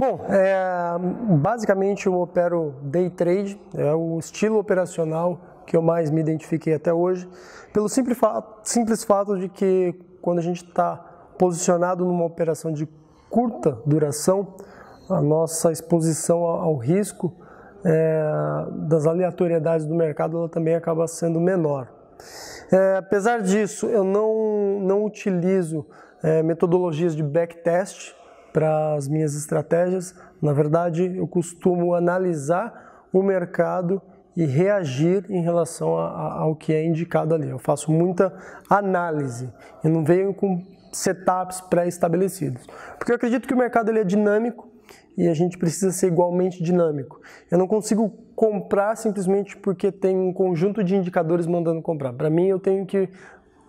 Bom, é, basicamente eu opero day trade, é o estilo operacional que eu mais me identifiquei até hoje, pelo simples fato, simples fato de que quando a gente está posicionado numa operação de curta duração, a nossa exposição ao risco é, das aleatoriedades do mercado ela também acaba sendo menor. É, apesar disso, eu não, não utilizo é, metodologias de backtest, para as minhas estratégias. Na verdade, eu costumo analisar o mercado e reagir em relação a, a, ao que é indicado ali. Eu faço muita análise. Eu não venho com setups pré-estabelecidos, porque eu acredito que o mercado ele é dinâmico e a gente precisa ser igualmente dinâmico. Eu não consigo comprar simplesmente porque tem um conjunto de indicadores mandando comprar. Para mim, eu tenho que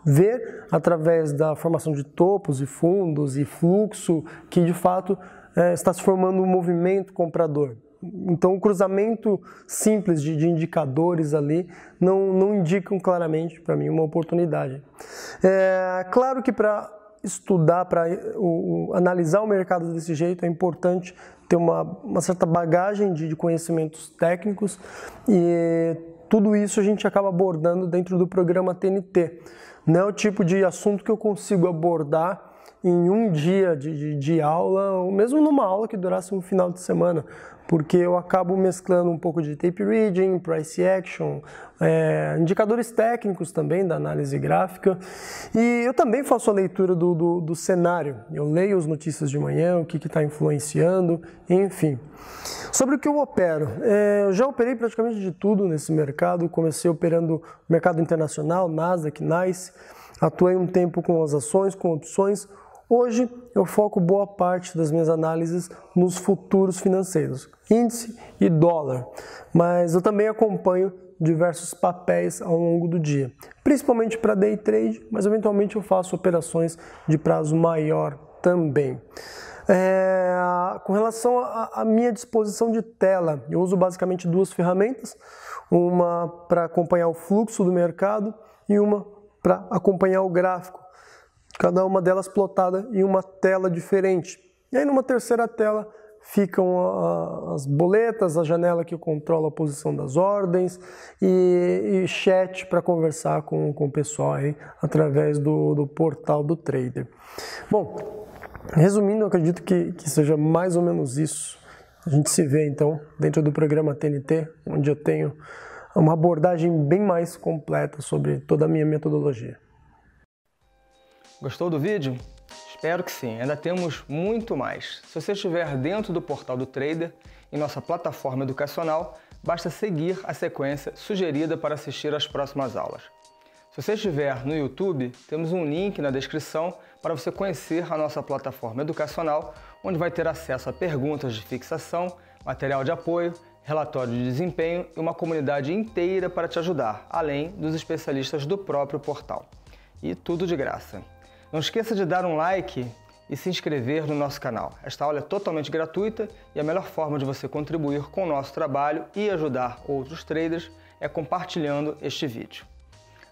ver através da formação de topos e fundos e fluxo que de fato é, está se formando um movimento comprador. Então, o cruzamento simples de, de indicadores ali não, não indicam claramente para mim uma oportunidade. É, claro que para estudar, para analisar o mercado desse jeito, é importante ter uma, uma certa bagagem de, de conhecimentos técnicos e tudo isso a gente acaba abordando dentro do programa TNT. Não é o tipo de assunto que eu consigo abordar em um dia de, de, de, aula, ou mesmo numa aula que durasse um final de semana, porque eu acabo mesclando um pouco de tape reading, price action, é, indicadores técnicos também da análise gráfica. E eu também faço a leitura do, do, do cenário, eu leio as notícias de manhã, o que está influenciando, enfim. Sobre o que eu opero, é, eu já operei praticamente de tudo nesse mercado. Comecei operando mercado internacional, Nasdaq, NICE. Atuei um tempo com as ações, com opções. Hoje eu foco boa parte das minhas análises nos futuros financeiros, índice e dólar. Mas eu também acompanho diversos papéis ao longo do dia, principalmente para day trade, mas eventualmente eu faço operações de prazo maior também. É, com relação à minha disposição de tela, eu uso basicamente duas ferramentas, uma para acompanhar o fluxo do mercado e uma para acompanhar o gráfico. Cada uma delas plotada em uma tela diferente. E aí numa terceira tela ficam as boletas, a janela que controla a posição das ordens e, e chat para conversar com, com o pessoal aí, através do, do portal do trader. Bom, Resumindo, eu acredito que, que seja mais ou menos isso. A gente se vê então dentro do programa TNT, onde eu tenho uma abordagem bem mais completa sobre toda a minha metodologia. Gostou do vídeo? Espero que sim, ainda temos muito mais. Se você estiver dentro do portal do Trader, em nossa plataforma educacional, basta seguir a sequência sugerida para assistir às próximas aulas. Se você estiver no YouTube, temos um link na descrição para você conhecer a nossa plataforma educacional, onde vai ter acesso a perguntas de fixação, material de apoio, relatório de desempenho e uma comunidade inteira para te ajudar, além dos especialistas do próprio portal. E tudo de graça. Não esqueça de dar um like e se inscrever no nosso canal. Esta aula é totalmente gratuita e a melhor forma de você contribuir com o nosso trabalho e ajudar outros traders é compartilhando este vídeo.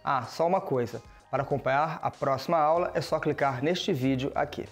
Ah, só uma coisa. Para acompanhar a próxima aula é só clicar neste vídeo aqui.